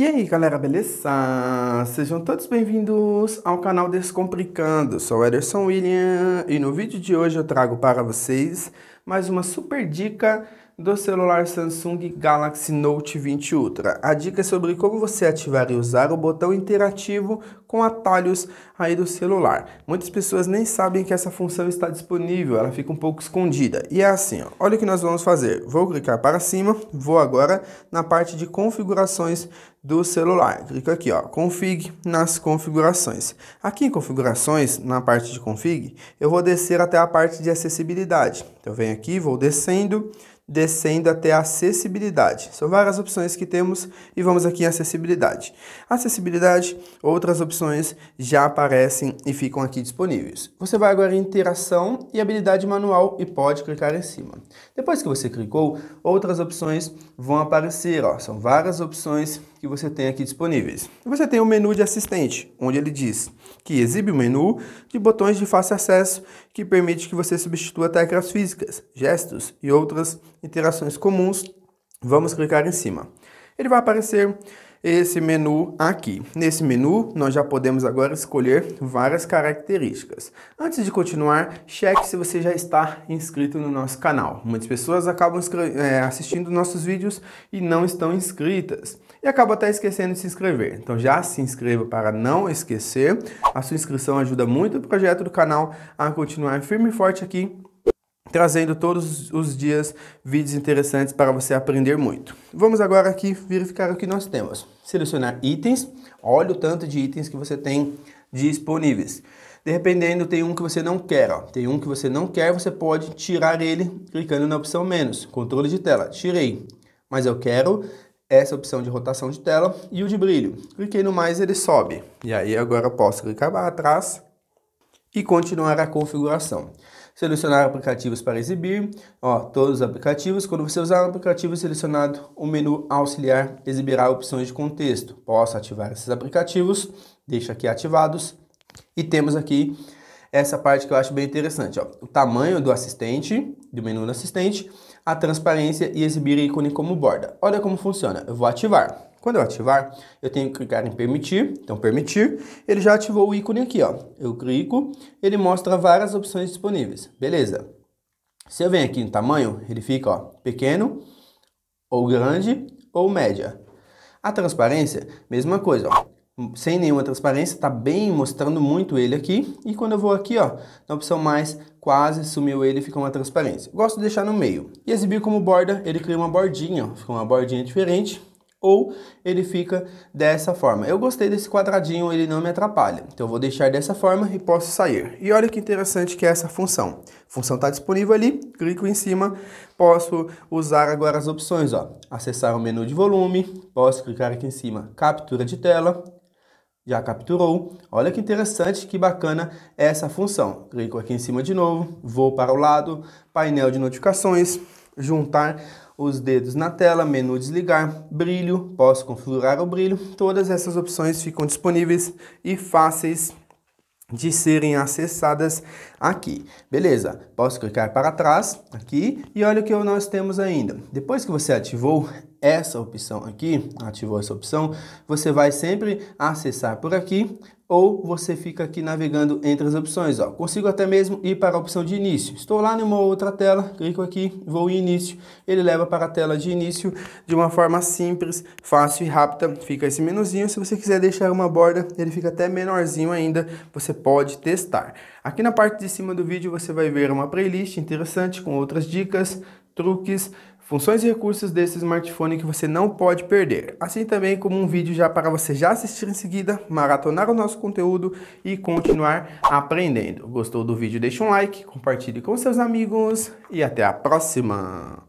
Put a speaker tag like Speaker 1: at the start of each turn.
Speaker 1: E aí galera, beleza? Sejam todos bem-vindos ao canal Descomplicando, sou o Ederson William e no vídeo de hoje eu trago para vocês mais uma super dica do celular Samsung Galaxy Note 20 Ultra. A dica é sobre como você ativar e usar o botão interativo com atalhos aí do celular. Muitas pessoas nem sabem que essa função está disponível, ela fica um pouco escondida. E é assim, ó. olha o que nós vamos fazer. Vou clicar para cima, vou agora na parte de configurações do celular. Clico aqui, ó, config nas configurações. Aqui em configurações, na parte de config, eu vou descer até a parte de acessibilidade. Então venho aqui, vou descendo descendo até a acessibilidade. São várias opções que temos e vamos aqui em acessibilidade. Acessibilidade, outras opções já aparecem e ficam aqui disponíveis. Você vai agora em interação e habilidade manual e pode clicar em cima. Depois que você clicou, outras opções vão aparecer, ó. são várias opções que você tem aqui disponíveis. Você tem o um menu de assistente, onde ele diz que exibe o menu de botões de fácil acesso que permite que você substitua teclas físicas, gestos e outras interações comuns, vamos clicar em cima. Ele vai aparecer esse menu aqui. Nesse menu, nós já podemos agora escolher várias características. Antes de continuar, cheque se você já está inscrito no nosso canal. Muitas pessoas acabam é, assistindo nossos vídeos e não estão inscritas. E acabam até esquecendo de se inscrever. Então já se inscreva para não esquecer. A sua inscrição ajuda muito o projeto do canal a continuar firme e forte aqui trazendo todos os dias vídeos interessantes para você aprender muito. Vamos agora aqui verificar o que nós temos. Selecionar itens, olha o tanto de itens que você tem disponíveis. Dependendo, tem um que você não quer, ó. tem um que você não quer, você pode tirar ele clicando na opção menos, controle de tela, tirei, mas eu quero essa opção de rotação de tela e o de brilho. Cliquei no mais, ele sobe, e aí agora eu posso clicar para trás e continuar a configuração. Selecionar aplicativos para exibir, ó, todos os aplicativos. Quando você usar um aplicativo selecionado, o menu auxiliar exibirá opções de contexto. Posso ativar esses aplicativos, deixa aqui ativados. E temos aqui essa parte que eu acho bem interessante, ó, o tamanho do assistente, do menu do assistente, a transparência e exibir ícone como borda. Olha como funciona, eu vou ativar. Quando eu ativar, eu tenho que clicar em permitir, então permitir, ele já ativou o ícone aqui, ó. Eu clico, ele mostra várias opções disponíveis, beleza. Se eu venho aqui em tamanho, ele fica, ó, pequeno, ou grande, ou média. A transparência, mesma coisa, ó. Sem nenhuma transparência, tá bem mostrando muito ele aqui. E quando eu vou aqui, ó, na opção mais, quase sumiu ele, fica uma transparência. Gosto de deixar no meio. E exibir como borda, ele cria uma bordinha, ó. Fica uma bordinha diferente ou ele fica dessa forma. Eu gostei desse quadradinho, ele não me atrapalha. Então eu vou deixar dessa forma e posso sair. E olha que interessante que é essa função. A função está disponível ali, clico em cima, posso usar agora as opções, ó. Acessar o menu de volume, posso clicar aqui em cima, captura de tela, já capturou. Olha que interessante, que bacana essa função. Clico aqui em cima de novo, vou para o lado, painel de notificações, juntar os dedos na tela, menu desligar, brilho, posso configurar o brilho. Todas essas opções ficam disponíveis e fáceis de serem acessadas aqui. Beleza, posso clicar para trás aqui e olha o que nós temos ainda. Depois que você ativou essa opção aqui, ativou essa opção, você vai sempre acessar por aqui, ou você fica aqui navegando entre as opções. Ó. Consigo até mesmo ir para a opção de início. Estou lá em uma outra tela, clico aqui, vou em início. Ele leva para a tela de início de uma forma simples, fácil e rápida. Fica esse menuzinho. Se você quiser deixar uma borda, ele fica até menorzinho ainda. Você pode testar. Aqui na parte de cima do vídeo você vai ver uma playlist interessante com outras dicas, truques, Funções e recursos desse smartphone que você não pode perder. Assim também como um vídeo já para você já assistir em seguida, maratonar o nosso conteúdo e continuar aprendendo. Gostou do vídeo? Deixe um like, compartilhe com seus amigos e até a próxima!